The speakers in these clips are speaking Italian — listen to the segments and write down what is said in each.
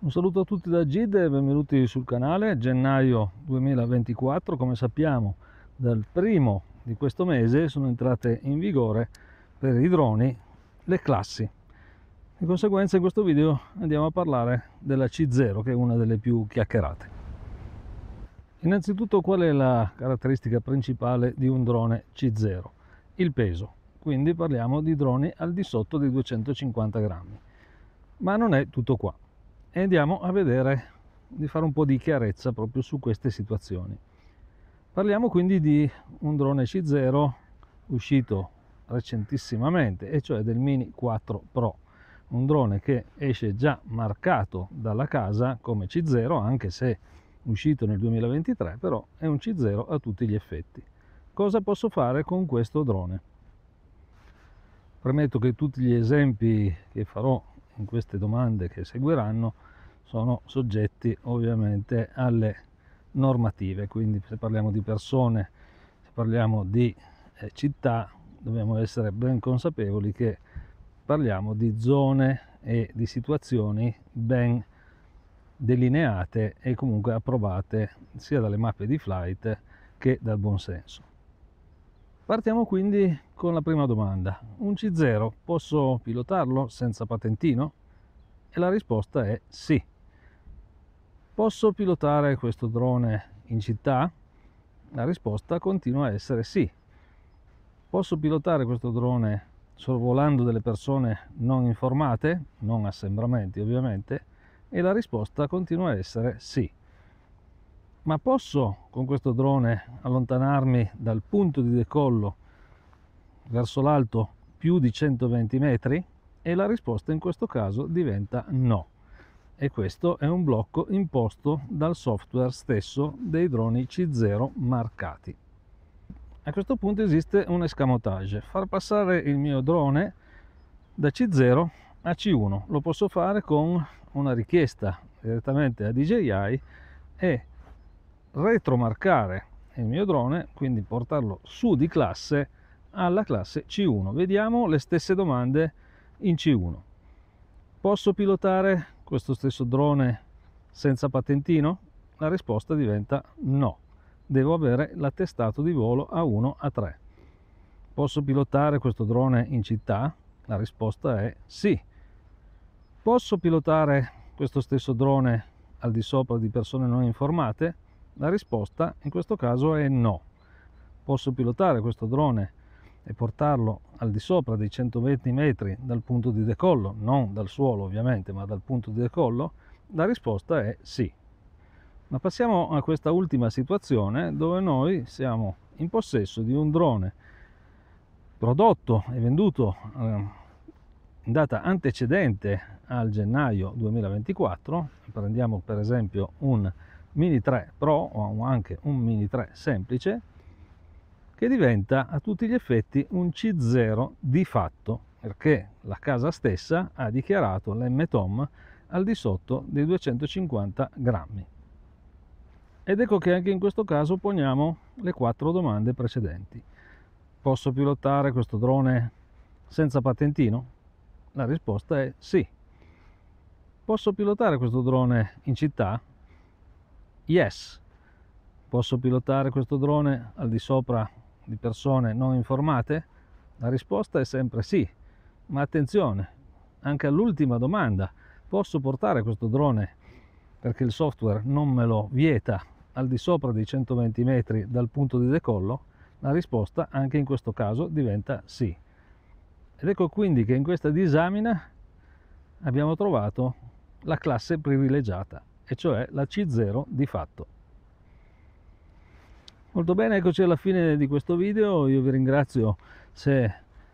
Un saluto a tutti da Gid e benvenuti sul canale. Gennaio 2024, come sappiamo, dal primo di questo mese sono entrate in vigore per i droni le classi. Di conseguenza in questo video andiamo a parlare della C0, che è una delle più chiacchierate. Innanzitutto qual è la caratteristica principale di un drone C0? Il peso. Quindi parliamo di droni al di sotto dei 250 grammi. Ma non è tutto qua e andiamo a vedere di fare un po' di chiarezza proprio su queste situazioni. Parliamo quindi di un drone C0 uscito recentissimamente, e cioè del Mini 4 Pro, un drone che esce già marcato dalla casa come C0, anche se uscito nel 2023, però è un C0 a tutti gli effetti. Cosa posso fare con questo drone? Premetto che tutti gli esempi che farò in queste domande che seguiranno sono soggetti ovviamente alle normative, quindi se parliamo di persone, se parliamo di eh, città, dobbiamo essere ben consapevoli che parliamo di zone e di situazioni ben delineate e comunque approvate sia dalle mappe di flight che dal buonsenso. Partiamo quindi con la prima domanda. Un C0 posso pilotarlo senza patentino? E la risposta è sì. Posso pilotare questo drone in città? La risposta continua a essere sì. Posso pilotare questo drone sorvolando delle persone non informate, non assembramenti ovviamente? E la risposta continua a essere sì. Ma posso con questo drone allontanarmi dal punto di decollo verso l'alto più di 120 metri? E la risposta in questo caso diventa no. E questo è un blocco imposto dal software stesso dei droni C0 marcati. A questo punto esiste un escamotage, far passare il mio drone da C0 a C1. Lo posso fare con una richiesta direttamente a DJI e retromarcare il mio drone, quindi portarlo su di classe alla classe C1. Vediamo le stesse domande in C1. Posso pilotare questo stesso drone senza patentino? La risposta diventa no. Devo avere l'attestato di volo A1 A3. Posso pilotare questo drone in città? La risposta è sì. Posso pilotare questo stesso drone al di sopra di persone non informate? La risposta in questo caso è no. Posso pilotare questo drone e portarlo al di sopra dei 120 metri dal punto di decollo, non dal suolo ovviamente, ma dal punto di decollo, la risposta è sì. Ma passiamo a questa ultima situazione dove noi siamo in possesso di un drone prodotto e venduto ehm, in data antecedente al gennaio 2024. Prendiamo per esempio un Mini 3 Pro o anche un Mini 3 semplice che diventa a tutti gli effetti un C0 di fatto, perché la casa stessa ha dichiarato l'M-TOM al di sotto dei 250 grammi. Ed ecco che anche in questo caso poniamo le quattro domande precedenti. Posso pilotare questo drone senza patentino? La risposta è sì. Posso pilotare questo drone in città? Yes. Posso pilotare questo drone al di sopra di persone non informate? La risposta è sempre sì, ma attenzione, anche all'ultima domanda, posso portare questo drone perché il software non me lo vieta al di sopra dei 120 metri dal punto di decollo? La risposta anche in questo caso diventa sì. Ed ecco quindi che in questa disamina abbiamo trovato la classe privilegiata, e cioè la C0 di fatto molto bene eccoci alla fine di questo video io vi ringrazio se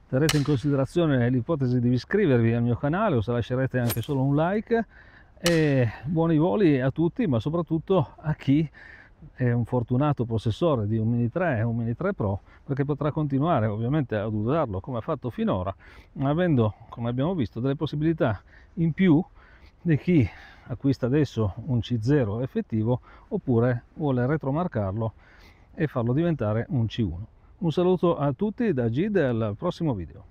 terrete in considerazione l'ipotesi di iscrivervi al mio canale o se lascerete anche solo un like e buoni voli a tutti ma soprattutto a chi è un fortunato possessore di un Mini 3 e un Mini 3 Pro perché potrà continuare ovviamente ad usarlo come ha fatto finora avendo come abbiamo visto delle possibilità in più di chi acquista adesso un C0 effettivo oppure vuole retromarcarlo e farlo diventare un C1. Un saluto a tutti da Gid al prossimo video.